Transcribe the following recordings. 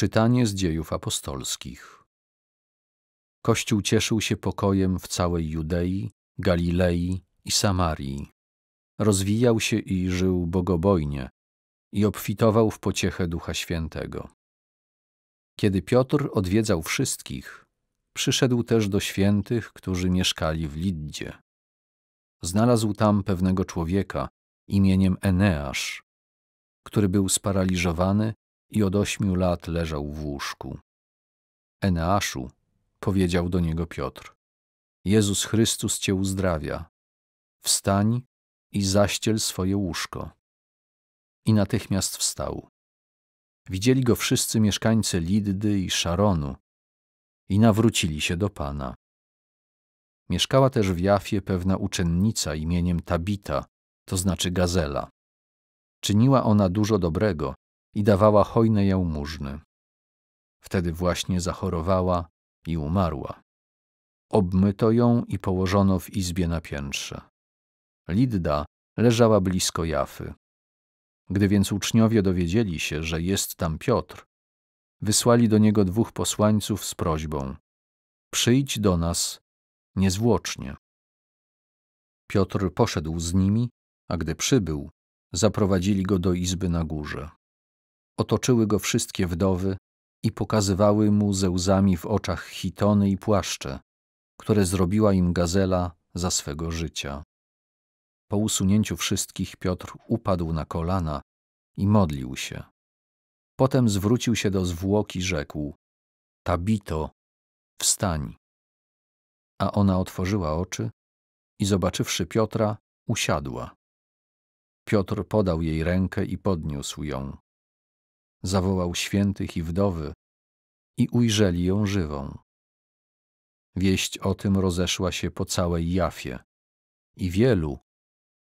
Czytanie z dziejów apostolskich. Kościół cieszył się pokojem w całej Judei, Galilei i Samarii. Rozwijał się i żył bogobojnie i obfitował w pociechę Ducha Świętego. Kiedy Piotr odwiedzał wszystkich, przyszedł też do świętych, którzy mieszkali w Liddzie. Znalazł tam pewnego człowieka imieniem Eneasz, który był sparaliżowany i od ośmiu lat leżał w łóżku. Eneaszu, powiedział do niego Piotr, Jezus Chrystus cię uzdrawia. Wstań i zaściel swoje łóżko. I natychmiast wstał. Widzieli go wszyscy mieszkańcy Liddy i Szaronu i nawrócili się do Pana. Mieszkała też w Jafie pewna uczennica imieniem Tabita, to znaczy gazela. Czyniła ona dużo dobrego i dawała hojne jałmużny. Wtedy właśnie zachorowała i umarła. Obmyto ją i położono w izbie na piętrze. Lidda leżała blisko Jafy. Gdy więc uczniowie dowiedzieli się, że jest tam Piotr, wysłali do niego dwóch posłańców z prośbą: Przyjdź do nas niezwłocznie. Piotr poszedł z nimi, a gdy przybył, zaprowadzili go do izby na górze. Otoczyły go wszystkie wdowy i pokazywały mu ze łzami w oczach hitony i płaszcze, które zrobiła im gazela za swego życia. Po usunięciu wszystkich Piotr upadł na kolana i modlił się. Potem zwrócił się do zwłoki i rzekł: Tabito, wstań. A ona otworzyła oczy i zobaczywszy Piotra, usiadła. Piotr podał jej rękę i podniósł ją zawołał świętych i wdowy i ujrzeli ją żywą. Wieść o tym rozeszła się po całej Jafie i wielu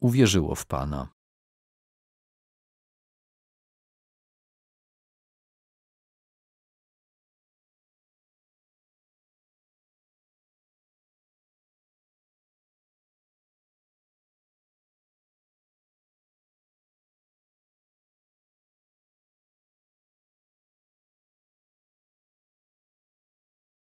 uwierzyło w Pana.